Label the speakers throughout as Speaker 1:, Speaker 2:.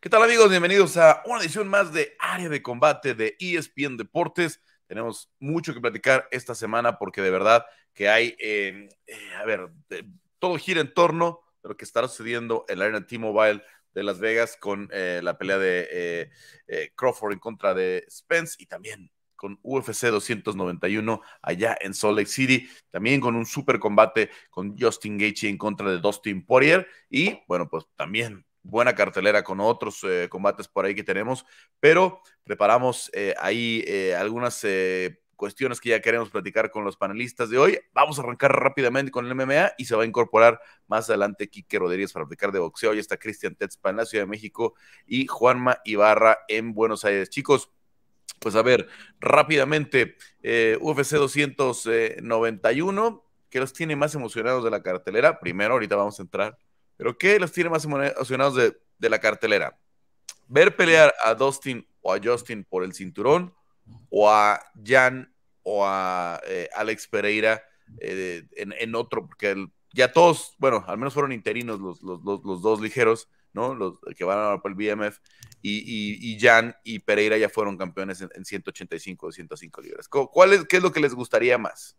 Speaker 1: ¿Qué tal amigos? Bienvenidos a una edición más de Área de Combate de ESPN Deportes. Tenemos mucho que platicar esta semana porque de verdad que hay, em, eh, a ver, todo gira en torno de lo que está sucediendo en la arena T-Mobile de Las Vegas con eh, la pelea de eh, Crawford en contra de Spence y también con UFC 291 allá en Salt Lake City, también con un super combate con Justin Gaethje en contra de Dustin Poirier y bueno, pues también buena cartelera con otros eh, combates por ahí que tenemos, pero preparamos eh, ahí eh, algunas cuestiones que ya queremos platicar con los panelistas de hoy. Vamos a arrancar rápidamente con el MMA y se va a incorporar más adelante Quique Rodríguez para platicar de boxeo. y está Cristian Tetzpa en la Ciudad de México y Juanma Ibarra en Buenos Aires. Chicos, pues a ver, rápidamente, UFC 291, que los tiene más emocionados de la cartelera. Primero, ahorita vamos a entrar pero ¿qué los tiene más emocionados de, la cartelera? ¿Ver pelear a Dustin o a Justin por el cinturón? ¿O a Jan o a eh, Alex Pereira eh, en, otro? Porque ya todos, bueno, al menos fueron interinos los, los, dos ligeros, ¿no? Los que van a por el BMF. Y, y, Jan y Pereira ya fueron campeones en, 185 o 105 libras. ¿Cuál es, ¿Qué es lo que les gustaría más?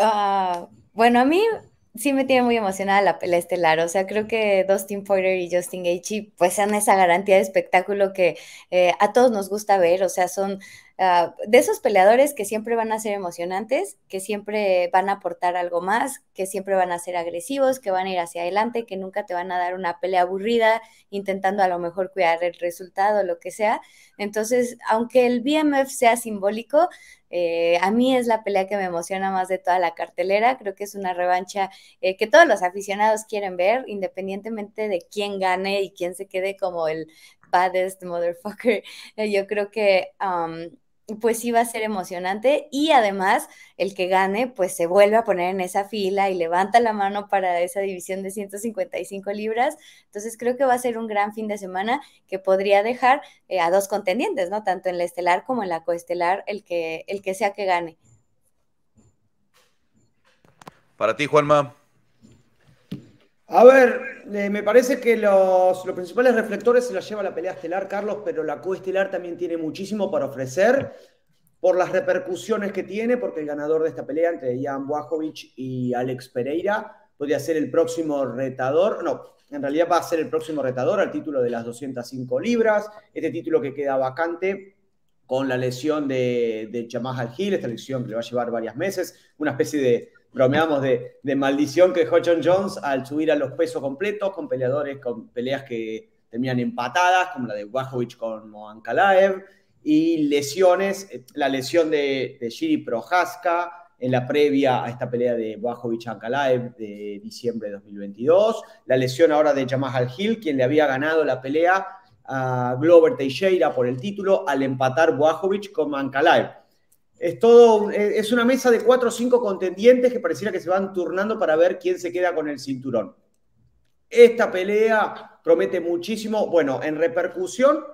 Speaker 2: Ah, bueno, a mí sí me tiene muy emocionada la pelea estelar. O sea, creo que Dustin Poirier y Justin Gaethje pues son esa garantía de espectáculo que eh, a todos nos gusta ver. O sea, son Ah, de esos peleadores que siempre van a ser emocionantes, que siempre van a aportar algo más, que siempre van a ser agresivos, que van a ir hacia adelante, que nunca te van a dar una pelea aburrida intentando a lo mejor cuidar el resultado, lo que sea. Entonces, aunque el BMF sea simbólico, eh, a mí es la pelea que me emociona más de toda la cartelera. Creo que es una revancha eh, que todos los aficionados quieren ver, independientemente de quién gane y quién se quede como el baddest motherfucker. yo creo que pues sí va a ser emocionante y además el que gane pues se vuelve a poner en esa fila y levanta la mano para esa división de 155 libras. Entonces creo que va a ser un gran fin de semana que podría dejar eh, a dos contendientes, ¿no? Tanto en la estelar como en la coestelar, el que, el que sea que gane.
Speaker 1: Para ti, Juanma. A
Speaker 3: ver, eh, me parece que los, principales reflectores se los lleva la pelea estelar, Carlos, pero la co-estelar también tiene muchísimo para ofrecer por las repercusiones que tiene, porque el ganador de esta pelea entre Ian Boakovich y Alex Pereira podría ser el próximo retador, no, en realidad va a ser el próximo retador al título de las 205 libras, este título que queda vacante con la lesión de, de Jamal Gil, esta lesión que le va a llevar varios meses, una especie de bromeamos de, maldición que John Jones al subir a los pesos completos con peleadores, con peleas que tenían empatadas, como la de Wachowicz con Ankalaev, y lesiones, eh, la lesión de, de Giri Prohaska en la previa a esta pelea de wachowicz Ankalaev de diciembre de 2022, la lesión ahora de Jamal Hill, quien le había ganado la pelea a Glover Teixeira por el título al empatar Wachowicz con Ankalaev. Es todo, eh, es una mesa de cuatro o cinco contendientes que pareciera que se van turnando para ver quién se queda con el cinturón. Esta pelea promete muchísimo, bueno, en repercusión,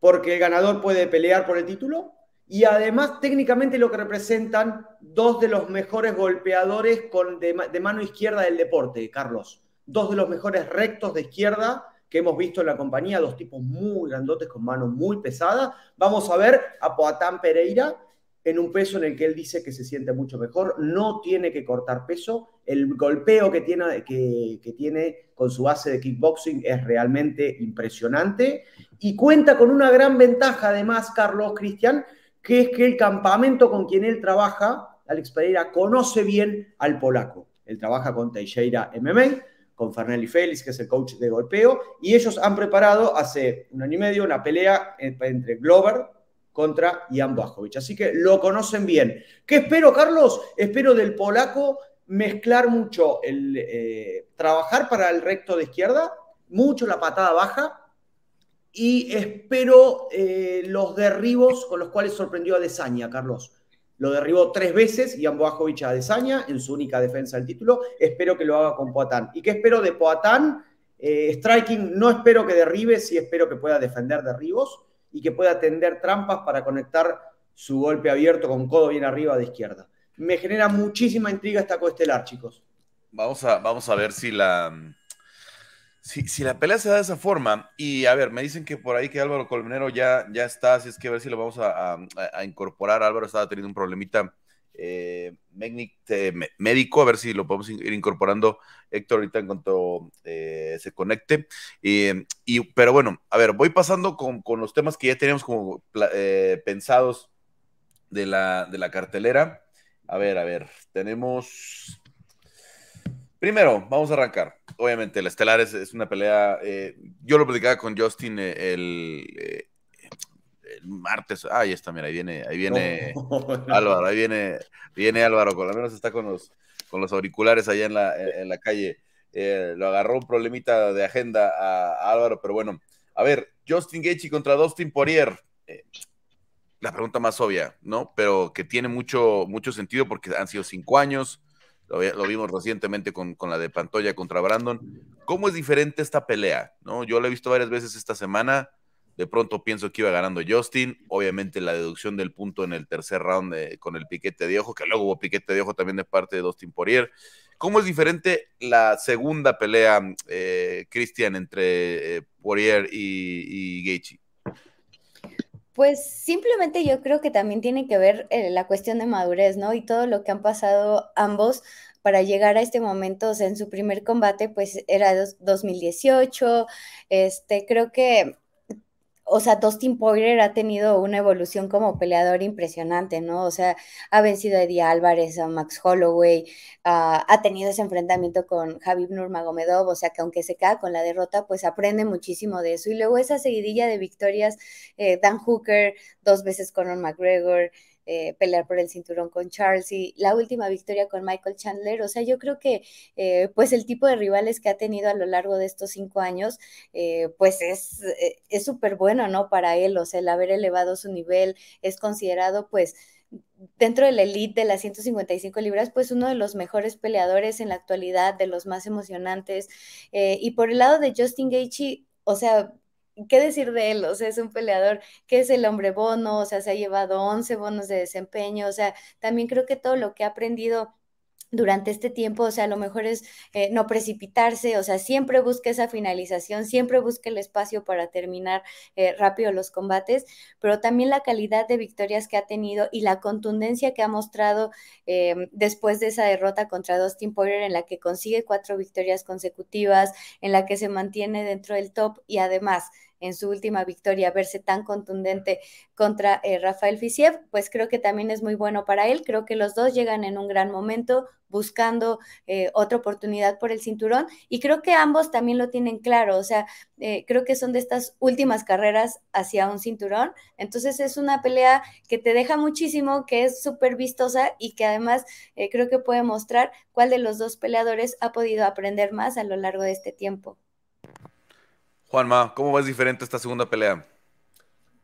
Speaker 3: porque el ganador puede pelear por el título, y además técnicamente lo que representan dos de los mejores golpeadores con, de, de, mano izquierda del deporte, Carlos. Dos de los mejores rectos de izquierda que hemos visto en la compañía, dos tipos muy grandotes con mano muy pesada. Vamos a ver a Poatán Pereira en un peso en el que él dice que se siente mucho mejor, no tiene que cortar peso, el golpeo que tiene, que, tiene con su base de kickboxing es realmente impresionante y cuenta con una gran ventaja además, Carlos Cristian, que es que el campamento con quien él trabaja, Alex Pereira, conoce bien al polaco. Él trabaja con Teixeira MMA, con Fernelli Félix, que es el coach de golpeo, y ellos han preparado hace un año y medio una pelea entre Glover, contra Ian Bajovic. Así que lo conocen bien. ¿Qué espero, Carlos? Espero del polaco mezclar mucho el eh, trabajar para el recto de izquierda, mucho la patada baja y espero eh, los derribos con los cuales sorprendió a Desaña, Carlos. Lo derribó tres veces Jan Bojovic a Desaña en su única defensa del título. Espero que lo haga con Poatán. ¿Y qué espero de Poatán? Eh, striking no espero que derribe, sí espero que pueda defender derribos y que pueda tender trampas para conectar su golpe abierto con codo bien arriba de izquierda. Me genera muchísima intriga esta coestelar,
Speaker 1: chicos. Vamos a, vamos a ver si la, si, la pelea se da de esa forma, y a ver, me dicen que por ahí que Álvaro Colmenero ya, ya está, así es que a ver si lo vamos a incorporar. Álvaro estaba teniendo un problemita eh, eh, médico, a ver si lo podemos ir incorporando Héctor ahorita en cuanto eh, se conecte. y, pero bueno, a ver, voy pasando con, los temas que ya teníamos como pensados de la, de la cartelera. A ver, a ver, tenemos... Primero, vamos a arrancar. Obviamente, la Estelar es, es una pelea. yo lo platicaba con Justin el, martes. Ah, ahí está, mira, ahí viene, ahí viene Álvaro, ahí viene, viene Álvaro, con lo menos está con los, con los auriculares allá en la, en la calle. Eh, lo agarró un problemita de agenda a, Álvaro, pero bueno. A ver, Justin Gaethje contra Dustin Poirier. Eh, la pregunta más obvia, ¿no? Pero que tiene mucho, mucho sentido porque han sido cinco años. Lo, vimos recientemente con, la de Pantoya contra Brandon. ¿Cómo es diferente esta pelea? ¿No? Yo la he visto varias veces esta semana de pronto pienso que iba ganando Justin. Obviamente la deducción del punto en el tercer round eh, con el piquete de ojo, que luego hubo piquete de ojo también de parte de Dustin Poirier. ¿Cómo es diferente la segunda pelea, eh, Cristian, entre eh, Poirier y, y
Speaker 2: Pues simplemente yo creo que también tiene que ver la cuestión de madurez, ¿no? Y todo lo que han pasado ambos para llegar a este momento, o sea, en su primer combate, pues era 2018, este, creo que o sea, Dustin Poirier ha tenido una evolución como peleador impresionante, ¿no? O sea, ha vencido a Eddie Álvarez, a Max Holloway, ah, ha tenido ese enfrentamiento con Javib Nurmagomedov, o sea, que aunque se cae con la derrota, pues aprende muchísimo de eso. Y luego esa seguidilla de victorias, eh, Dan Hooker, dos veces Conor McGregor, eh, pelear por el cinturón con Charles y la última victoria con Michael Chandler. O sea, yo creo que eh, pues el tipo de rivales que ha tenido a lo largo de estos cinco años, eh, pues es súper bueno, ¿no? Para él, o sea, el haber elevado su nivel es considerado pues dentro de la elite de las 155 libras, pues uno de los mejores peleadores en la actualidad, de los más emocionantes. y por el lado de Justin Gaethje, o sea, ¿qué decir de él? O sea, es un peleador que es el hombre bono, o sea, se ha llevado 11 bonos de desempeño, o sea, también creo que todo lo que ha aprendido durante este tiempo, o sea, lo mejor es eh, no precipitarse, o sea, siempre busque esa finalización, siempre busque el espacio para terminar eh, rápido los combates, pero también la calidad de victorias que ha tenido y la contundencia que ha mostrado em, después de esa derrota contra Dustin Poirier, en la que consigue cuatro victorias consecutivas, en la que se mantiene dentro del top y además en su última victoria verse tan contundente contra eh, Rafael Fisiev, pues creo que también es muy bueno para él. Creo que los dos llegan en un gran momento buscando eh, otra oportunidad por el cinturón y creo que ambos también lo tienen claro, o sea, eh, creo que son de estas últimas carreras hacia un cinturón, entonces es una pelea que te deja muchísimo, que es súper vistosa y que además creo que puede mostrar cuál de los dos peleadores ha podido aprender más a lo largo de este tiempo.
Speaker 1: Juanma, ¿cómo ser diferente esta segunda pelea?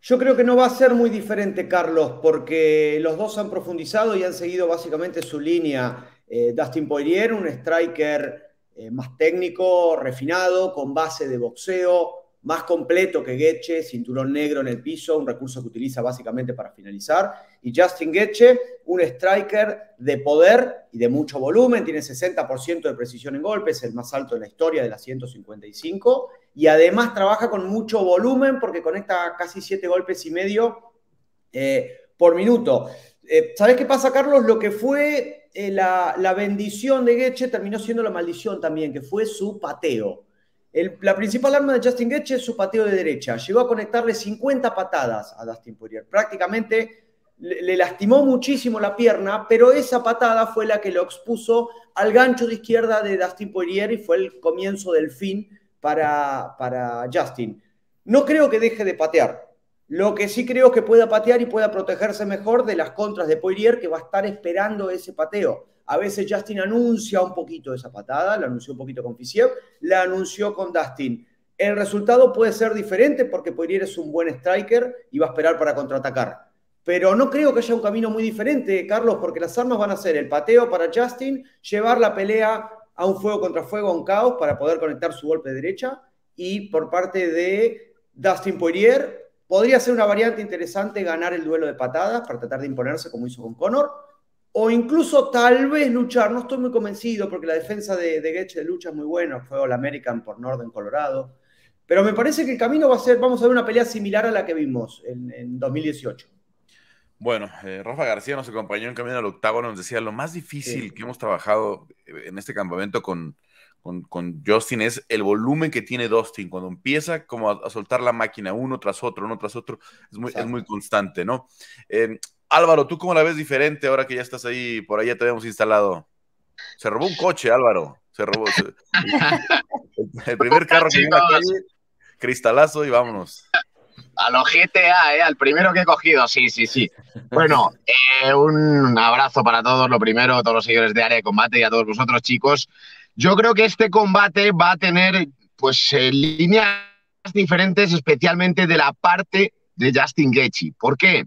Speaker 3: Yo creo que no va a ser muy diferente, Carlos, porque los dos han profundizado y han seguido básicamente su línea. Eh, Dustin Poirier, un striker eh, más técnico, refinado, con base de boxeo, más completo que Getche, cinturón negro en el piso, un recurso que utiliza básicamente para finalizar. Y Justin Getche, un striker de poder y de mucho volumen, tiene 60% de precisión en golpes, el más alto de la historia de las 155. Y además trabaja con mucho volumen porque conecta casi 7 golpes y medio eh, por minuto. Eh, ¿Sabes qué pasa, Carlos? Lo que fue eh, la, la bendición de Getche terminó siendo la maldición también, que fue su pateo la principal arma de Justin Gaethje es su pateo de derecha. Llegó a conectarle 50 patadas a Dustin Poirier. Prácticamente le, lastimó muchísimo la pierna, pero esa patada fue la que lo expuso al gancho de izquierda de Dustin Poirier y fue el comienzo del fin para, para Justin. No creo que deje de patear. Lo que sí creo es que pueda patear y pueda protegerse mejor de las contras de Poirier, que va a estar esperando ese pateo. A veces Justin anuncia un poquito esa patada, la anunció un poquito con Fisiev, la anunció con Dustin. El resultado puede ser diferente porque Poirier es un buen striker y va a esperar para contraatacar. Pero no creo que haya un camino muy diferente, Carlos, porque las armas van a ser el pateo para Justin, llevar la pelea a un fuego contra fuego, a un caos, para poder conectar su golpe de derecha. Y por parte de Dustin Poirier, podría ser una variante interesante ganar el duelo de patadas para tratar de imponerse como hizo con Conor o incluso tal vez luchar, no estoy muy convencido porque la defensa de, de Getch de lucha es muy buena, fue All American por Northern Colorado, pero me parece que el camino va a ser, vamos a ver una pelea similar a la que vimos en, 2018.
Speaker 1: Bueno, eh, Rafa García nos acompañó en camino al octavo, nos decía, lo más difícil que hemos trabajado eh, en este campamento con, con, Justin es el volumen que tiene Dustin, cuando empieza como a, soltar la máquina uno tras otro, uno tras otro, es muy, es muy constante, ¿no? Eh, Álvaro, ¿tú cómo la ves diferente ahora que ya estás ahí? Por allá te habíamos instalado. Se robó un coche, Álvaro. Se robó. el primer carro que vino a
Speaker 4: cristalazo y vámonos. A los GTA, eh, al primero que he cogido, sí, sí, sí. Bueno, eh, un abrazo para todos, lo primero, a todos los seguidores de Área de Combate y a todos vosotros, chicos. Yo creo que este combate va a tener, pues, eh, líneas diferentes, especialmente de la parte de Justin Gaethje. ¿Por qué?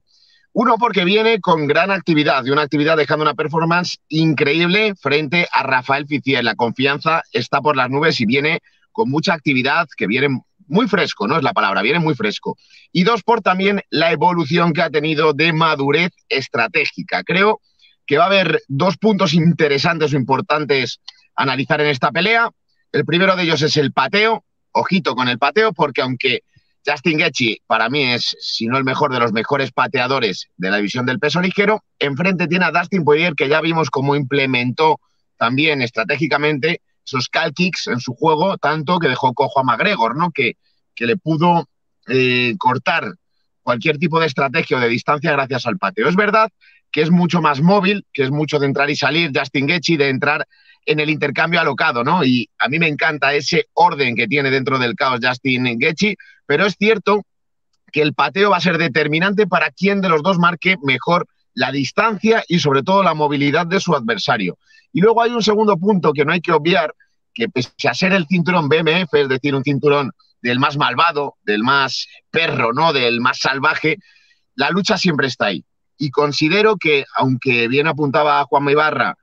Speaker 4: Uno porque viene con gran actividad y una actividad dejando una performance increíble frente a Rafael Ficier. La confianza está por las nubes y viene con mucha actividad, que viene muy fresco, no es la palabra, viene muy fresco. Y dos por también la evolución que ha tenido de madurez estratégica. Creo que va a haber dos puntos interesantes o importantes analizar en esta pelea. El primero de ellos es el pateo. Ojito con el pateo, porque aunque Justin Getchi, para mí es, si no el mejor de los mejores pateadores de la división del peso ligero. Enfrente tiene a Dustin Poirier, que ya vimos cómo implementó también estratégicamente esos cal kicks en su juego, tanto que dejó cojo a McGregor, ¿no? Que, que le pudo eh, cortar cualquier tipo de estrategia o de distancia gracias al pateo. Es verdad que es mucho más móvil, que es mucho de entrar y salir, Justin Getchi, de entrar en el intercambio alocado, ¿no? Y a mí me encanta ese orden que tiene dentro del caos Justin Getchi, pero es cierto que el pateo va a ser determinante para quién de los dos marque mejor la distancia y sobre todo la movilidad de su adversario. Y luego hay un segundo punto que no hay que obviar, que pese a ser el cinturón BMF, es decir, un cinturón del más malvado, del más perro, ¿no? Del más salvaje, la lucha siempre está ahí. Y considero que, aunque bien apuntaba Juan Ibarra,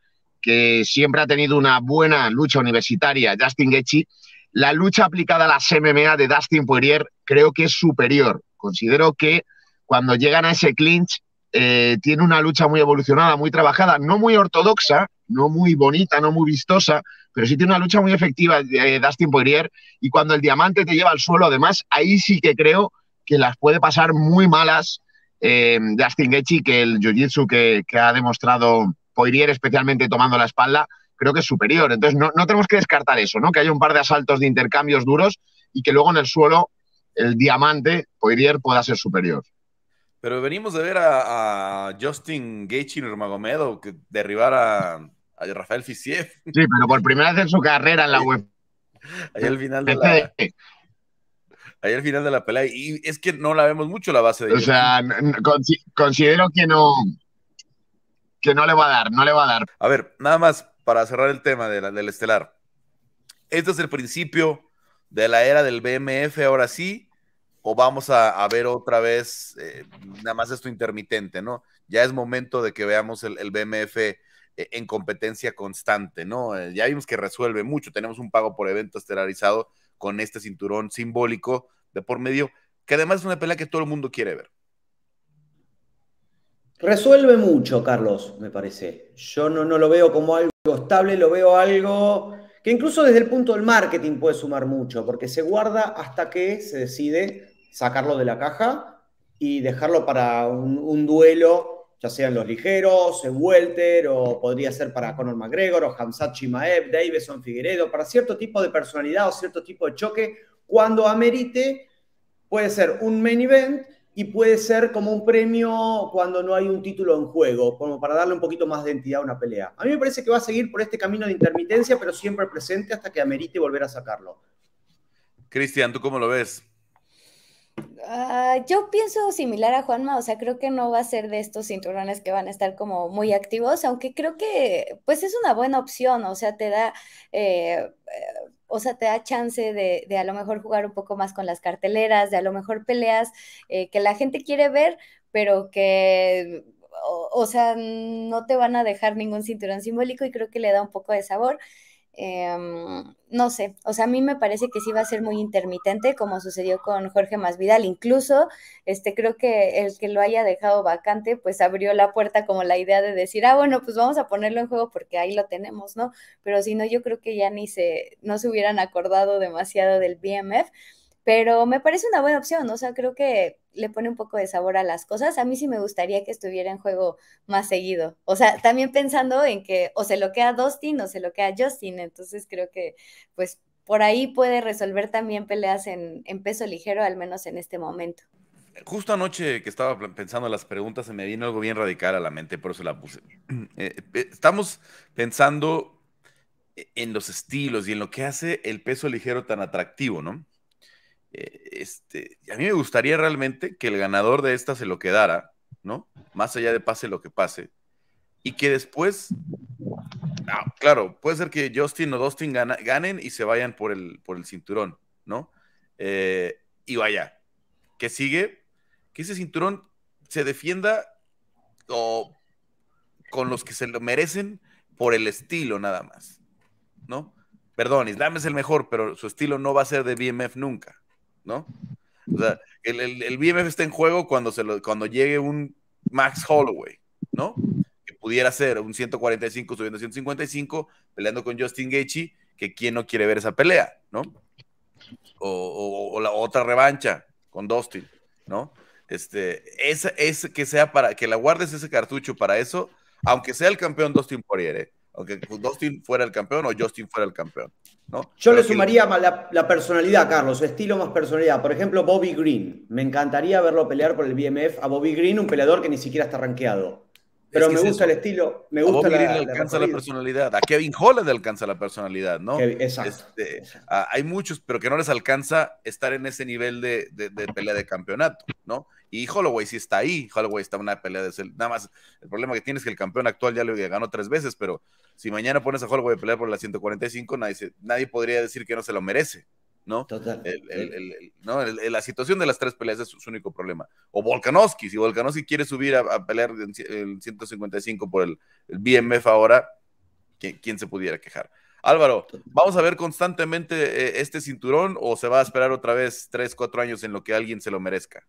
Speaker 4: que siempre ha tenido una buena lucha universitaria, Justin Poirier, la lucha aplicada a las MMA de Dustin Poirier creo que es superior. Considero que cuando llegan a ese clinch eh, tiene una lucha muy evolucionada, muy trabajada, no muy ortodoxa, no muy bonita, no muy vistosa, pero sí tiene una lucha muy efectiva de eh, Dustin Poirier y cuando el diamante te lleva al suelo, además, ahí sí que creo que las puede pasar muy malas eh, Dustin que el jiu-jitsu que, ha demostrado Poirier especialmente tomando la espalda, creo que es superior. Entonces no, tenemos que descartar eso, ¿no? Que haya un par de asaltos de intercambios duros y que luego en el suelo el diamante Poirier pueda ser superior.
Speaker 1: Pero venimos de ver a, Justin Gaethje Nurmagomedov que derribar a, Rafael Fisiev.
Speaker 4: Sí, pero por primera vez en su carrera en la web.
Speaker 1: Ahí al final de la... Este, ahí al final de la pelea. Y es que no la vemos mucho la base de... O sea,
Speaker 4: considero que no
Speaker 1: no le va a dar, no le va a dar. A ver, nada más para cerrar el tema del estelar. Este es el principio de la era del BMF, ahora sí, o vamos a, ver otra vez eh, nada más esto intermitente, ¿no? Ya es momento de que veamos el, BMF eh, en competencia constante, ¿no? Eh, ya vimos que resuelve mucho, tenemos un pago por evento estelarizado con este cinturón simbólico de por medio, que además es una pelea que todo el mundo quiere ver.
Speaker 3: Resuelve mucho, Carlos, me parece.
Speaker 1: Yo no, no lo veo como algo estable, lo veo
Speaker 3: algo que incluso desde el punto del marketing puede sumar mucho, porque se guarda hasta que se decide sacarlo de la caja y dejarlo para un, duelo, ya sean los ligeros, en Welter, o podría ser para Conor McGregor, o Hamzat Chimaev, Davidson Figueredo, para cierto tipo de personalidad o cierto tipo de choque, cuando amerite, puede ser un main event y puede ser como un premio cuando no hay un título en juego, como para darle un poquito más de entidad a una pelea. A mí me parece que va a seguir por este camino de intermitencia, pero siempre presente hasta que amerite volver a sacarlo.
Speaker 1: Cristian, ¿tú cómo lo ves?
Speaker 2: Ah, yo pienso similar a Juanma, o sea, creo que no va a ser de estos cinturones que van a estar como muy activos, aunque creo que pues es una buena opción, o sea, te da, eh, o sea, te da chance de, de, a lo mejor jugar un poco más con las carteleras, de a lo mejor peleas eh, que la gente quiere ver, pero que o, sea, no te van a dejar ningún cinturón simbólico y creo que le da un poco de sabor. Em, no sé, o sea, a mí me parece que sí va a ser muy intermitente, como sucedió con Jorge Masvidal. Incluso, este, creo que el que lo haya dejado vacante, pues abrió la puerta como la idea de decir, ah, bueno, pues vamos a ponerlo en juego porque ahí lo tenemos, ¿no? Pero si no, yo creo que ya ni se, no se hubieran acordado demasiado del BMF pero me parece una buena opción, o sea, creo que le pone un poco de sabor a las cosas. A mí sí me gustaría que estuviera en juego más seguido. O sea, también pensando en que o se lo queda Dustin o se lo queda Justin, entonces creo que pues por ahí puede resolver también peleas en, peso ligero, al menos en este momento
Speaker 1: justo anoche que estaba pensando las preguntas, se me vino algo bien radical a la mente, por eso la puse. Eh, estamos pensando eh, en los estilos y en lo que hace el peso ligero tan atractivo, ¿no? Eh, este, a mí me gustaría realmente que el ganador de esta se lo quedara, ¿no? Más allá de pase lo que pase. Y que después, ah, claro, puede ser que Justin o Dustin ganen y se vayan por el, por el cinturón, ¿no? Eh, y vaya, que sigue, que ese cinturón se defienda o con los que se lo merecen por el estilo nada más, ¿no? Perdón, Islam es el mejor, pero su estilo no va a ser de BMF nunca. ¿no? O sea, el, BMF está en juego cuando, se cuando llegue un Max Holloway, ¿no? Que pudiera ser un 145 subiendo 155, peleando con Justin Gaethje, que quién no quiere ver esa pelea, ¿no? O, la otra revancha con Dustin, ¿no? Este, es, es que sea para que la guardes ese cartucho para eso, aunque sea el campeón Dustin Poirier, ¿eh? Aunque que fuera el campeón o Justin fuera el campeón.
Speaker 3: ¿no? Yo le sumaría la, personalidad, Carlos, estilo más personalidad. Por ejemplo, Bobby Green. Me encantaría verlo pelear por el BMF a Bobby Green, un peleador que ni siquiera está rankeado.
Speaker 1: Pero me gusta el
Speaker 3: estilo, me gusta alcanza la,
Speaker 1: personalidad, a Kevin Holland le alcanza la personalidad, ¿no? Este, hay muchos, pero que no les alcanza estar en ese nivel de, pelea de campeonato, ¿no? Y Holloway sí está ahí, Holloway está en una pelea de nada más, el problema que tiene es que el campeón actual ya lo ganó tres veces, pero si mañana pones a Holloway a pelear por la 145, nadie, nadie podría decir que no se lo merece, ¿no? la situación de las tres peleas es su, único problema. O Volkanovski, si Volkanovski quiere subir a, pelear el 155 por el, BMF ahora, ¿quién, se pudiera quejar? Álvaro, ¿vamos a ver constantemente eh, este cinturón o se va a esperar otra vez tres, cuatro años en lo que alguien se lo merezca?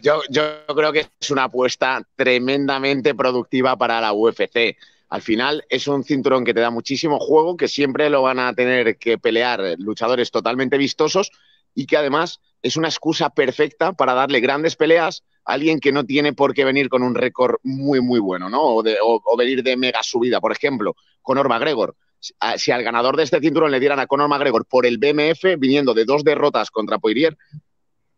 Speaker 4: Yo, yo creo que es una apuesta tremendamente productiva para la UFC. Al final es un cinturón que te da muchísimo juego, que siempre lo van a tener que pelear luchadores totalmente vistosos y que además es una excusa perfecta para darle grandes peleas a alguien que no tiene por qué venir con un récord muy, muy bueno, ¿no? O, venir de mega subida. Por ejemplo, Conor McGregor. Si al ganador de este cinturón le dieran a Conor McGregor por el BMF, viniendo de dos derrotas contra Poirier,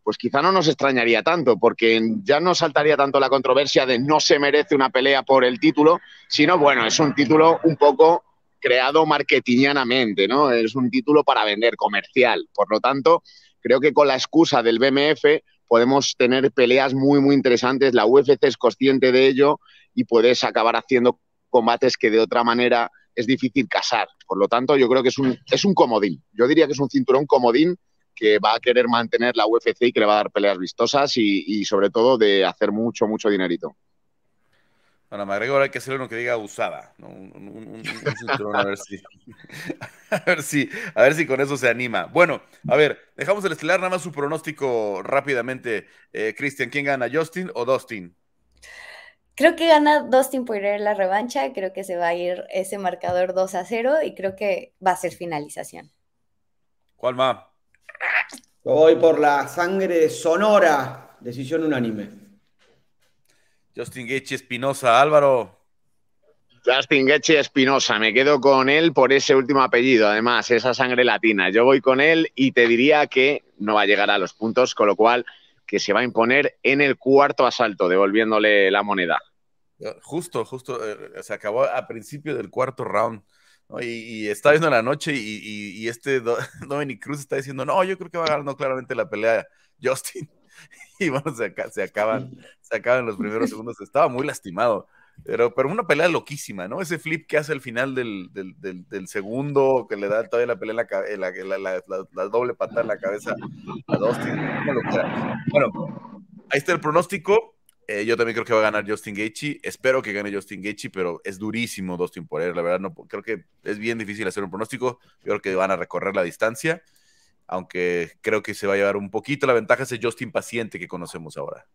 Speaker 4: pues quizá no nos extrañaría tanto, porque ya no saltaría tanto la controversia de no se merece una pelea por el título, sino bueno, es un título un poco creado marketingianamente, ¿no? Es un título para vender comercial. Por lo tanto, creo que con la excusa del BMF podemos tener peleas muy, muy interesantes. La UFC es consciente de ello y puedes acabar haciendo combates que de otra manera es difícil casar. Por lo tanto, yo creo que es un, es un comodín. Yo diría que es un cinturón comodín que va a querer mantener la UFC y que le va a dar peleas vistosas y, sobre todo de hacer mucho, mucho dinerito.
Speaker 1: Bueno, McGregor hay que hacer uno que diga usada, ¿no? un, a ver, si, a ver si, con eso se anima. Bueno, a ver, dejamos el estelar, nada más su pronóstico rápidamente. Eh, Cristian, ¿quién gana, Justin o Dustin?
Speaker 2: Creo que gana Dustin a la revancha, creo que se va a ir ese marcador 2 a 0 y creo que va a ser finalización.
Speaker 5: ¿Cuál más? voy
Speaker 3: por la sangre Sonora. Decisión unánime.
Speaker 4: Justin Gaethje Espinosa, Álvaro. Justin Gaethje Espinosa, me quedo con él por ese último apellido, además, esa sangre latina. Yo voy con él y te diría que no va a llegar a los puntos, con lo cual que se va a imponer en el cuarto asalto, devolviéndole la moneda.
Speaker 1: Justo, justo, eh, se acabó a principio del cuarto round. Y, está viendo la noche y, este Dominic Cruz está diciendo, no, yo creo que va a ganando claramente la pelea Justin. Y bueno, se, acaban, se acaban los primeros segundos. Estaba muy lastimado. Pero, pero, una pelea loquísima, ¿no? Ese flip que hace al final del, del, segundo, que le da todavía la pelea en la, la, la, doble patada en la cabeza a Dustin. Bueno, ahí está el pronóstico. Eh, yo también creo que va a ganar Justin Gaethje. Espero que gane Justin Gaethje, pero es durísimo dos él, La verdad, no, creo que es bien difícil hacer un pronóstico. Yo creo que van a recorrer la distancia, aunque creo que se va a llevar un poquito. La ventaja es Justin paciente que conocemos ahora.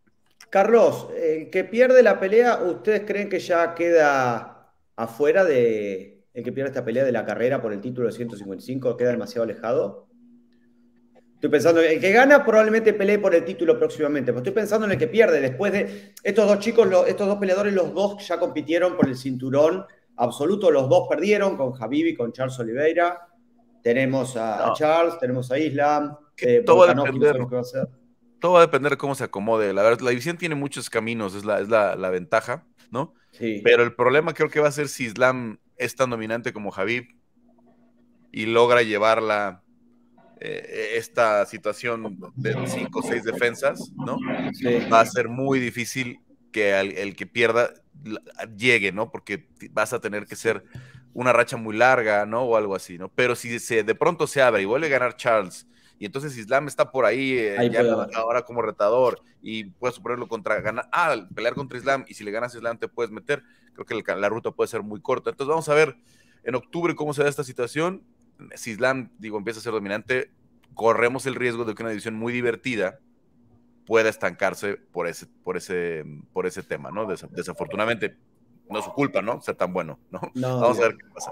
Speaker 3: Carlos, eh, el que pierde la pelea, ¿ustedes creen que ya queda afuera de el que pierde esta pelea de la carrera por el título de 155? ¿Queda demasiado alejado? Estoy pensando, el que gana probablemente pelee por el título próximamente, pero estoy pensando en el que pierde. Después de estos dos chicos, estos dos peleadores, los dos ya compitieron por el cinturón absoluto, los dos perdieron con y con Charles Oliveira. Tenemos a, Charles, tenemos a Islam. Eh, todo, va a depender,
Speaker 1: de cómo se acomode. La, verdad, la división tiene muchos caminos, es la, es la, ventaja, ¿no? Pero el problema creo que va a ser si Islam es tan dominante como Javib y logra llevarla eh, esta situación de cinco o seis defensas, ¿no? Va a ser muy difícil que el, que pierda llegue, ¿no? Porque vas a tener que ser una racha muy larga, ¿no? O algo así, ¿no? Pero si de pronto se abre y vuelve a ganar Charles, y entonces Islam está por ahí, eh, ahora como retador, y puedes ponerlo contra, ah, pelear contra Islam, y si le ganas a Islam te puedes meter, creo que la ruta puede ser muy corta. Entonces vamos a ver en octubre cómo se da esta situación, si Islam, digo, empieza a ser dominante, corremos el riesgo de que una división muy divertida pueda estancarse por ese, por ese, por ese tema, ¿no? desafortunadamente, no es su culpa, ¿no? ser tan bueno, ¿no? Vamos a ver qué pasa.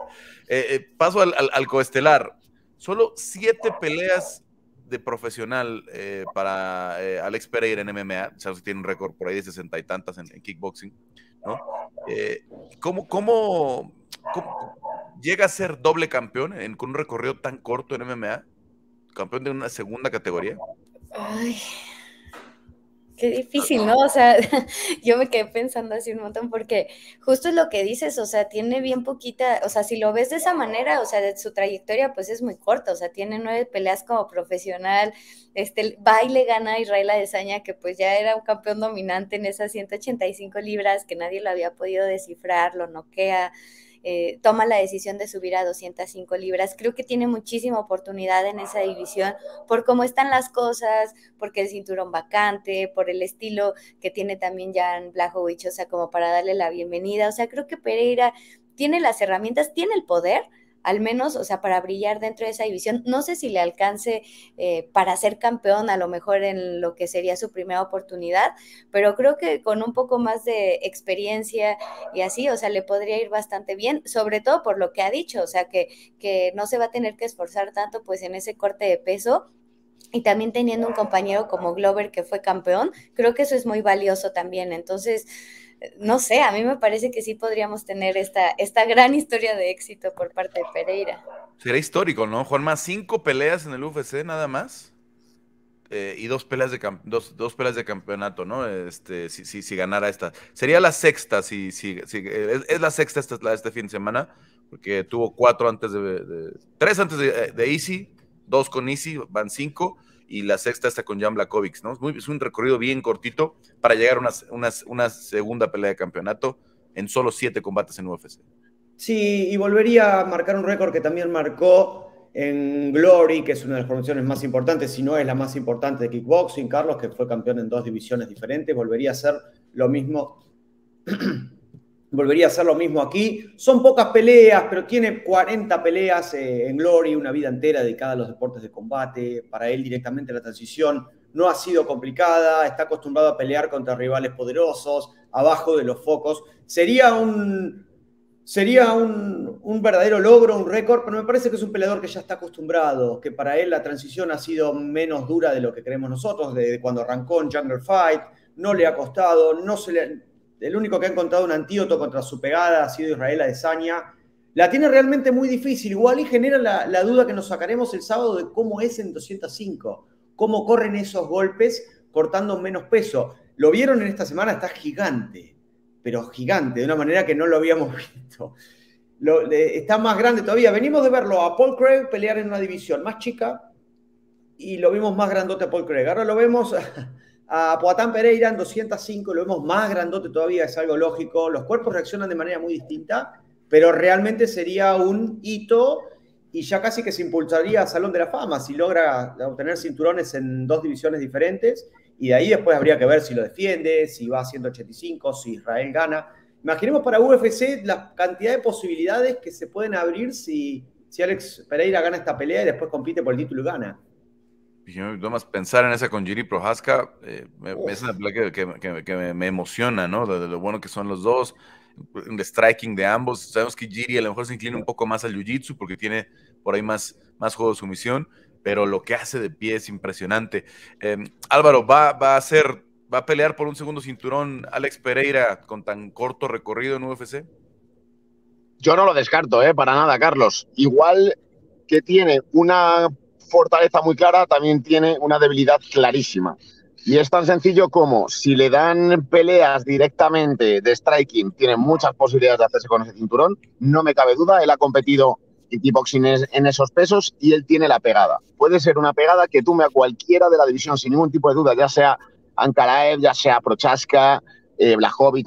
Speaker 1: Eh, eh, paso al, coestelar. Solo siete peleas de profesional eh, para Alex Pereira en MMA. O sea, tiene un récord por ahí de sesenta y tantas en, kickboxing, ¿no? ¿cómo, cómo llega a ser doble campeón en, con un recorrido tan corto en MMA? Campeón de una segunda categoría.
Speaker 2: Ay, qué difícil, ¿no? O sea, yo me quedé pensando así un montón porque justo es lo que dices, o sea, tiene bien poquita, o sea, si lo ves de esa manera, o sea, de su trayectoria pues es muy corta, o sea, tiene nueve peleas como profesional, este, va y le gana a Israel Adesaña, que pues ya era un campeón dominante en esas 185 libras, que nadie lo había podido descifrar, lo noquea, eh, toma la decisión de subir a 205 libras. Creo que tiene muchísima oportunidad en esa división por cómo están las cosas, porque el cinturón vacante, por el estilo que tiene también Jan Blachowicz, o sea, como para darle la bienvenida. O sea, creo que Pereira tiene las herramientas, tiene el poder al menos, o sea, para brillar dentro de esa división. No sé si le alcance eh, para ser campeón, a lo mejor en lo que sería su primera oportunidad, pero creo que con un poco más de experiencia y así, o sea, le podría ir bastante bien, sobre todo por lo que ha dicho, o sea, que, que no se va a tener que esforzar tanto pues en ese corte de peso y también teniendo un compañero como Glover que fue campeón, creo que eso es muy valioso también. Entonces, no sé, a mí me parece que sí podríamos tener esta, esta gran historia de éxito por parte de Pereira.
Speaker 1: sería histórico, ¿no? Juan más cinco peleas en el UFC nada más. Eh, y dos peleas, de dos, dos peleas de campeonato, ¿no? Este, si, si, si ganara esta. Sería la sexta, si, si, eh, es, la sexta esta, este fin de semana, porque tuvo cuatro antes de, tres antes de, eh, de Easy, dos con Easy, van cinco, y la sexta está con Jan Blakovic, ¿no? Es, un recorrido bien cortito para llegar a una, segunda pelea de campeonato en solo siete combates en UFC.
Speaker 3: Sí, y volvería a marcar un récord que también marcó en Glory, que es una de las promociones más importantes, si no es la más importante de kickboxing, Carlos, que fue campeón en dos divisiones diferentes, volvería a hacer lo mismo volvería a hacer lo mismo aquí. Son pocas peleas, pero tiene 40 peleas eh, en Glory, una vida entera dedicada a los deportes de combate. Para él directamente la transición no ha sido complicada, está acostumbrado a pelear contra rivales poderosos, abajo de los focos. Sería un... Sería un, verdadero logro, un récord, pero me parece que es un peleador que ya está acostumbrado, que para él la transición ha sido menos dura de lo que creemos nosotros, Desde cuando arrancó en Jungle Fight, no le ha costado, no se le, el único que ha encontrado un antídoto contra su pegada ha sido Israel Adesanya. La tiene realmente muy difícil, igual y genera la, duda que nos sacaremos el sábado de cómo es en 205, cómo corren esos golpes cortando menos peso. Lo vieron en esta semana, está gigante, pero gigante, de una manera que no lo habíamos visto. está más grande todavía. Venimos de verlo a Paul Craig pelear en una división más chica y lo vimos más grandote a Paul Craig. Ahora lo vemos a Poatán Pereira en 205 lo vemos más grandote todavía, es algo lógico. Los cuerpos reaccionan de manera muy distinta, pero realmente sería un hito y ya casi que se impulsaría a Salón de la Fama si logra obtener cinturones en dos divisiones diferentes. Y de ahí después habría que ver si lo defiende, si va a 185, si Israel gana. Imaginemos para UFC la cantidad de posibilidades que se pueden abrir si, si Alex Pereira gana esta pelea y después compite por el título y gana
Speaker 1: pensar en esa con Giri Prohaska, eh, es una que, me emociona, ¿no? De, lo bueno que son los dos, el striking de ambos. Sabemos que Giri a lo mejor se inclina un poco más al jiu-jitsu porque tiene por ahí más, más juego de sumisión, pero lo que hace de pie es impresionante. Em, Álvaro, ¿va, a ser, va a pelear por un segundo cinturón Alex Pereira con tan corto recorrido en UFC?
Speaker 4: Yo no lo descarto, ¿eh? Para nada, Carlos. Igual que tiene una fortaleza muy clara, también tiene una debilidad clarísima. Y es tan sencillo como si le dan peleas directamente de striking, tiene muchas posibilidades de hacerse con ese cinturón. No me cabe duda, él ha competido en kickboxing en esos pesos y él tiene la pegada. Puede ser una pegada que tume a cualquiera de la división sin ningún tipo de duda, ya sea Ankaraev, ya sea Prochaska, eh,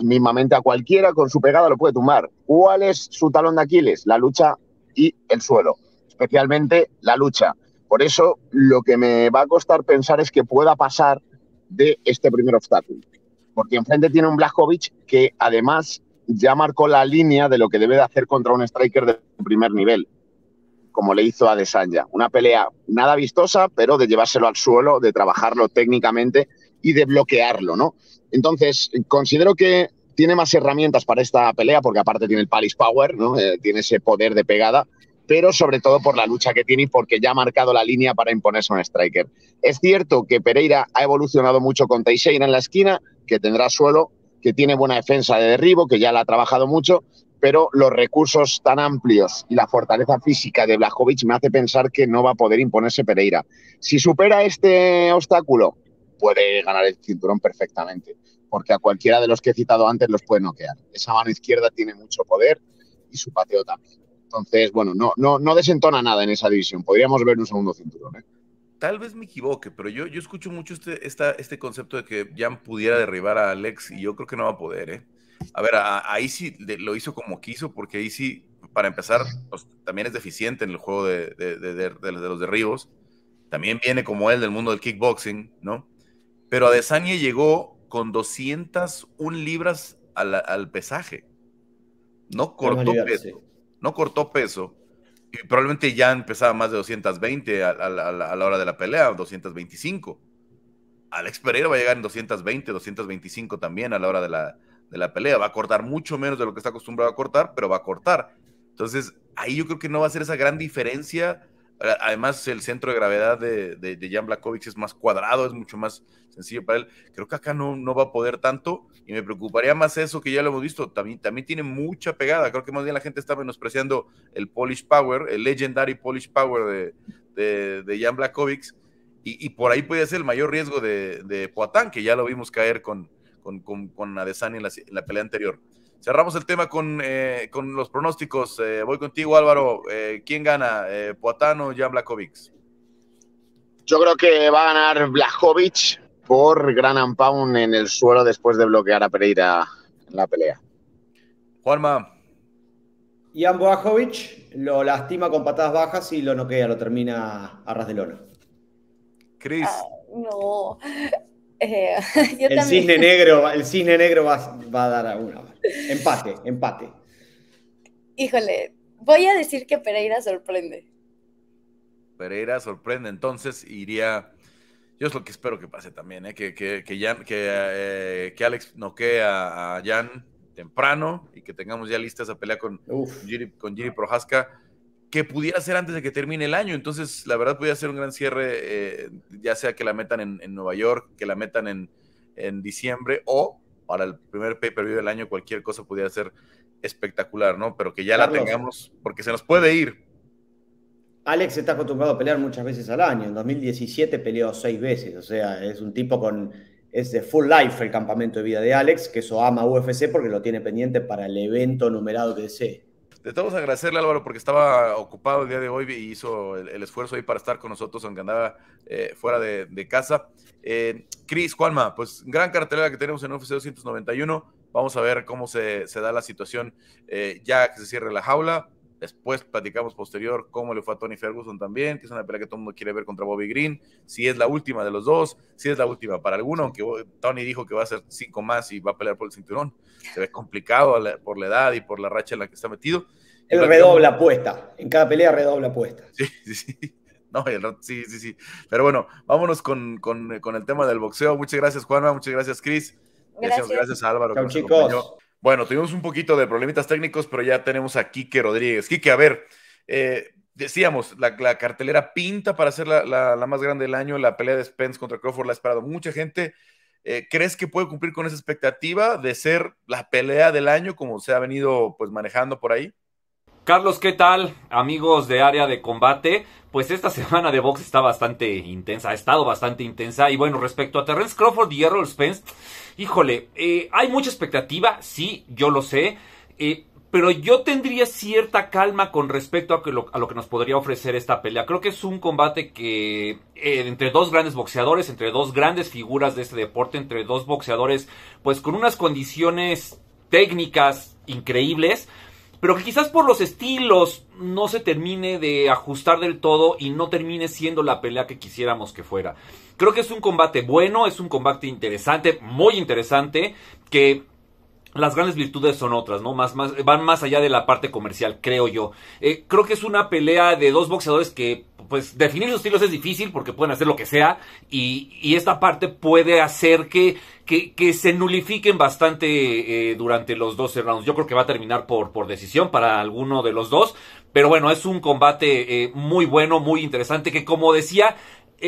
Speaker 4: mismamente a cualquiera con su pegada lo puede tomar, ¿Cuál es su talón de Aquiles? La lucha y el suelo, especialmente la lucha. Por eso lo que me va a costar pensar es que pueda pasar de este primer obstáculo. Porque enfrente tiene un Blajovic que además ya marcó la línea de lo que debe de hacer contra un striker de primer nivel, como le hizo a Desanya. Una pelea nada vistosa, pero de llevárselo al suelo, de trabajarlo técnicamente y de bloquearlo, ¿no? Entonces, considero que tiene más herramientas para esta pelea, porque aparte tiene el Palace Power, ¿no? Eh, tiene ese poder de pegada pero sobre todo por la lucha que tiene y porque ya ha marcado la línea para imponerse un striker. Es cierto que Pereira ha evolucionado mucho con Teixeira en la esquina, que tendrá suelo, que tiene buena defensa de derribo, que ya la ha trabajado mucho, pero los recursos tan amplios y la fortaleza física de Blajovic me hace pensar que no va a poder imponerse Pereira. Si supera este obstáculo, puede ganar el cinturón perfectamente, porque a cualquiera de los que he citado antes los puede noquear. Esa mano izquierda tiene mucho poder y su pateo también. Entonces, bueno, no, no, no desentona nada en esa división. Podríamos ver un segundo cinturón. ¿eh?
Speaker 1: Tal vez me equivoque, pero yo, yo escucho mucho este, este concepto de que Jan pudiera derribar a Alex y yo creo que no va a poder. ¿eh? A ver, ahí sí lo hizo como quiso, porque ahí sí, para empezar, pues, también es deficiente en el juego de, de, los derribos. También viene como él del mundo del kickboxing, ¿no? Pero a Adesanya llegó con 201 libras al, al pesaje. No cortó peso no cortó peso y probablemente ya empezaba más de 220 a, la hora de la pelea, 225. Alex Pereira va a llegar en 220, 225 también a la hora de la, de la pelea. Va a cortar mucho menos de lo que está acostumbrado a cortar, pero va a cortar. Entonces, ahí yo creo que no va a ser esa gran diferencia Además, el centro de gravedad de, Jan Blackovic es más cuadrado, es mucho más sencillo para él. Creo que acá no, no va a poder tanto y me preocuparía más eso que ya lo hemos visto. También, también tiene mucha pegada. Creo que más bien la gente está menospreciando el Polish Power, el legendary Polish Power de, Jan Blakovic. Y, y, por ahí puede ser el mayor riesgo de, de Poatán, que ya lo vimos caer con, con, Adesanya en la pelea anterior. Cerramos el tema con, eh, los pronósticos. Eh, voy contigo, Álvaro. Eh, ¿Quién gana? ¿Puatán o Jan Blakovic?
Speaker 4: Yo creo que va a ganar Blakovic por gran ampound en el suelo después de bloquear a Pereira en la pelea.
Speaker 3: Juanma. Jan Blakovic lo lastima con patadas bajas y lo noquea, lo termina a ras de lona. Cris. Ah,
Speaker 2: no. Eh, el, cisne
Speaker 3: negro, el negro va, va a dar a una.
Speaker 1: Empate, empate.
Speaker 2: Híjole, voy a decir que Pereira sorprende.
Speaker 1: Pereira sorprende, entonces iría. Yo es lo que espero que pase también, ¿eh? que, que, que, eh, que, Alex noquee a, a Jan temprano y que tengamos ya listas a pelea con con Prohaska que pudiera ser antes de que termine el año. Entonces, la verdad, podría ser un gran cierre, eh, ya sea que la metan en, Nueva York, que la metan en, en diciembre o para el primer pay-per-view del año, cualquier cosa pudiera ser espectacular, ¿no? Pero que ya la tengamos, porque se nos puede ir.
Speaker 3: Alex está acostumbrado a pelear muchas veces al año. En 2017 peleó seis veces, o sea, es un tipo con. Es de full life el campamento de vida de Alex, que eso ama UFC porque lo tiene pendiente para el evento numerado que desee.
Speaker 1: Te todos a agradecerle, Álvaro, porque estaba ocupado el día de hoy y hizo el, esfuerzo ahí para estar con nosotros, aunque andaba eh, fuera de, casa. Eh, Cris, Juanma, pues gran cartelera que tenemos en UFC 291. Vamos a ver cómo se, da la situación eh, ya que se cierre la jaula. Después platicamos posterior cómo le fue a Tony Ferguson también, que es una pelea que todo el mundo quiere ver contra Bobby Green. Si es la última de los dos, si es la última para alguno, aunque Tony dijo que va a ser cinco más y va a pelear por el cinturón. Se ve complicado por la edad y por la racha en la que está metido. Él redobla apuesta.
Speaker 3: En cada pelea redobla
Speaker 1: apuesta. Sí, sí, sí. sí, sí, sí. Pero bueno, vámonos con, con, el tema del boxeo. Muchas gracias, Juanma. Muchas gracias, Chris. Gracias. gracias Álvaro. chicos. Bueno, tuvimos un poquito de problemitas técnicos, pero ya tenemos a Quique Rodríguez. Quique, a ver, eh, decíamos, la, cartelera pinta para ser la, la, más grande del año, la pelea de Spence contra Crawford la ha esperado mucha gente. Eh, ¿Crees que puede cumplir con esa expectativa de ser la pelea del año como se ha venido pues manejando por ahí?
Speaker 5: Carlos, ¿qué tal? Amigos de área de combate, pues esta semana de box está bastante intensa, ha estado bastante intensa. Y bueno, respecto a Terrence Crawford y Errol Spence, híjole, eh, hay mucha expectativa, sí, yo lo sé, eh, pero yo tendría cierta calma con respecto a, que lo, que nos podría ofrecer esta pelea. Creo que es un combate que eh, entre dos grandes boxeadores, entre dos grandes figuras de este deporte, entre dos boxeadores, pues con unas condiciones técnicas increíbles pero que quizás por los estilos no se termine de ajustar del todo y no termine siendo la pelea que quisiéramos que fuera. Creo que es un combate bueno, es un combate interesante, muy interesante, que las grandes virtudes son otras, ¿no? Más, van más allá de la parte comercial, creo yo. Eh, creo que es una pelea de dos boxeadores que, pues, definir sus estilos es difícil porque pueden hacer lo que sea y, esta parte puede hacer que, que, se nulifiquen bastante eh, durante los 12 rounds. Yo creo que va a terminar por, por decisión para alguno de los dos, pero bueno, es un combate eh, muy bueno, muy interesante, que como decía,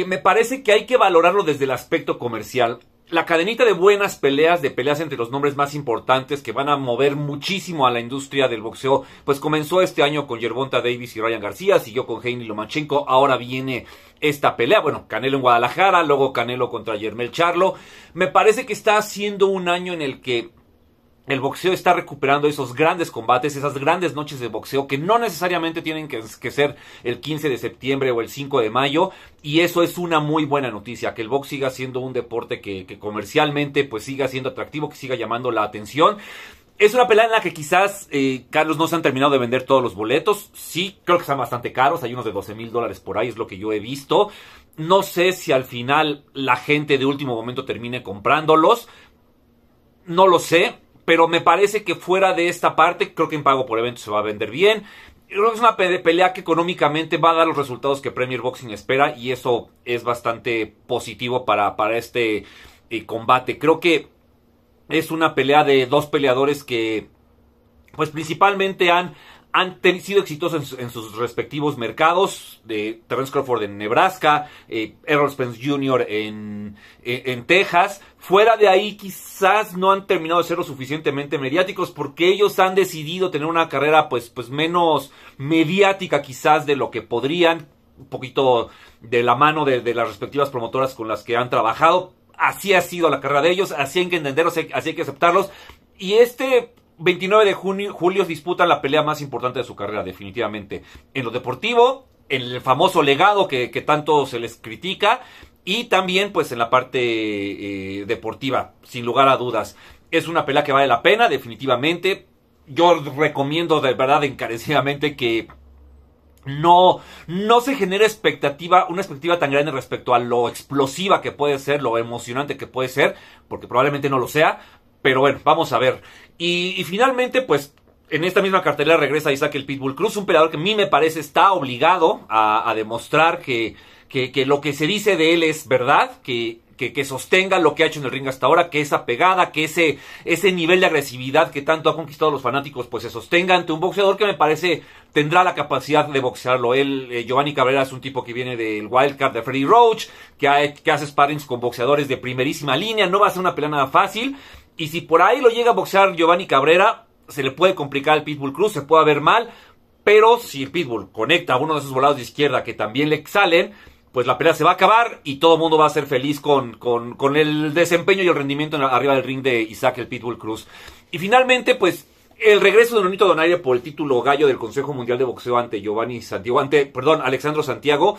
Speaker 5: me parece que hay que valorarlo desde el aspecto comercial la cadenita de buenas peleas, de peleas entre los nombres más importantes que van a mover muchísimo a la industria del boxeo, pues comenzó este año con Yerbonta Davis y Ryan García, siguió con Heini Lomachenko, ahora viene esta pelea, bueno, Canelo en Guadalajara, luego Canelo contra Yermel Charlo. Me parece que está siendo un año en el que el boxeo está recuperando esos grandes combates, esas grandes noches de boxeo que no necesariamente tienen que, ser el 15 de septiembre o el 5 de mayo. Y eso es una muy buena noticia, que el box siga siendo un deporte que, comercialmente pues siga siendo atractivo, que siga llamando la atención. Es una pelea en la que quizás, eh, Carlos, no se han terminado de vender todos los boletos. Sí, creo que están bastante caros. Hay unos de 12 mil dólares por ahí, es lo que yo he visto. No sé si al final la gente de último momento termine comprándolos. No lo sé pero me parece que fuera de esta parte, creo que en pago por evento se va a vender bien. Creo que es una pelea que económicamente va a dar los resultados que Premier Boxing espera y eso es bastante positivo para, para este eh, combate. Creo que es una pelea de dos peleadores que pues principalmente han han sido exitosos en, sus respectivos mercados. De Terence Crawford en Nebraska, eh, Errol Spence Jr. En, eh, en, Texas. Fuera de ahí, quizás no han terminado de ser lo suficientemente mediáticos porque ellos han decidido tener una carrera, pues, pues menos mediática, quizás de lo que podrían. Un poquito de la mano de, de las respectivas promotoras con las que han trabajado. Así ha sido la carrera de ellos, así hay que entenderlos, así hay que aceptarlos. Y este 29 de junio, julio disputan la pelea más importante de su carrera, definitivamente. En lo deportivo, en el famoso legado que, tanto se les critica, y también pues en la parte eh, deportiva, sin lugar a dudas. Es una pelea que vale la pena, definitivamente. Yo recomiendo de verdad encarecidamente que no, no se genere expectativa, una expectativa tan grande respecto a lo explosiva que puede ser, lo emocionante que puede ser, porque probablemente no lo sea, pero bueno, vamos a ver. Y, finalmente, pues en esta misma cartelera regresa Isaac el Pitbull Cruz, un peleador que a mí me parece está obligado a, demostrar que, que, lo que se dice de él es verdad, que, que, sostenga lo que ha hecho en el ring hasta ahora, que esa pegada, que ese, ese nivel de agresividad que tanto ha conquistado los fanáticos, pues se sostenga ante un boxeador que me parece tendrá la capacidad de boxearlo. Él, eh, Giovanni Cabrera es un tipo que viene del wildcard de Freddy Roach, que, que hace sparrings con boxeadores de primerísima línea, no va a ser una pelea nada fácil y si por ahí lo llega a boxear Giovanni Cabrera, se le puede complicar al Pitbull Cruz, se puede ver mal. Pero si el Pitbull conecta a uno de esos volados de izquierda que también le salen, pues la pelea se va a acabar y todo el mundo va a ser feliz con, con, el desempeño y el rendimiento arriba del ring de Isaac el Pitbull Cruz. Y finalmente, pues el regreso de Nonito Donaire por el título gallo del Consejo Mundial de Boxeo ante Giovanni Santiago, ante, perdón, Alexandro Santiago.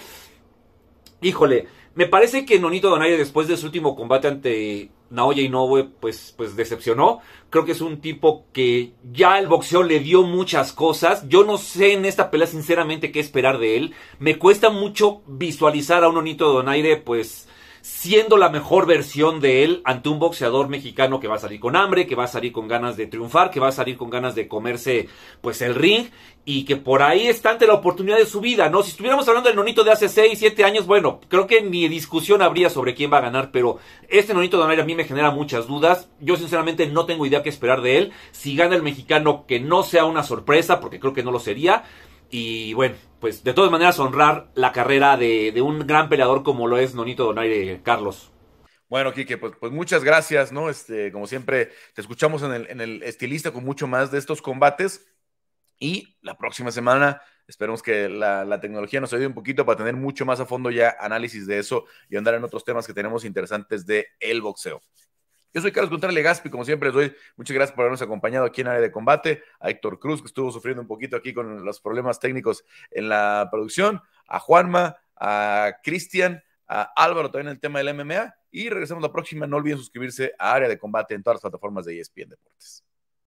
Speaker 5: Híjole, me parece que Nonito Donaire, después de su último combate ante Naoya Inoue, pues, pues decepcionó. Creo que es un tipo que ya el boxeo le dio muchas cosas. Yo no sé en esta pelea, sinceramente, qué esperar de él. Me cuesta mucho visualizar a un Nonito Donaire, pues siendo la mejor versión de él ante un boxeador mexicano que va a salir con hambre, que va a salir con ganas de triunfar, que va a salir con ganas de comerse pues el ring y que por ahí está ante la oportunidad de su vida, ¿no? Si estuviéramos hablando del nonito de hace 6, 7 años, bueno, creo que ni discusión habría sobre quién va a ganar, pero este nonito Donaire a mí me genera muchas dudas. Yo sinceramente no tengo idea qué esperar de él. Si gana el mexicano, que no sea una sorpresa, porque creo que no lo sería. Y bueno, pues de todas maneras honrar la carrera de, un gran peleador como lo es Nonito Donaire, Carlos. Bueno, Quique, pues,
Speaker 1: pues, muchas gracias, ¿no? Este, como siempre, te escuchamos en el, en el estilista con mucho más de estos combates. Y la próxima semana esperemos que la, la, tecnología nos ayude un poquito para tener mucho más a fondo ya análisis de eso y andar en otros temas que tenemos interesantes de el boxeo. Yo soy Carlos Contreras gaspi como siempre les doy muchas gracias por habernos acompañado aquí en Área de Combate, a Héctor Cruz, que estuvo sufriendo un poquito aquí con los problemas técnicos en la producción, a Juanma, a Cristian, a Álvaro también en el tema del MMA, y regresamos la próxima. No olviden suscribirse a Área de Combate en todas las plataformas de ESPN Deportes.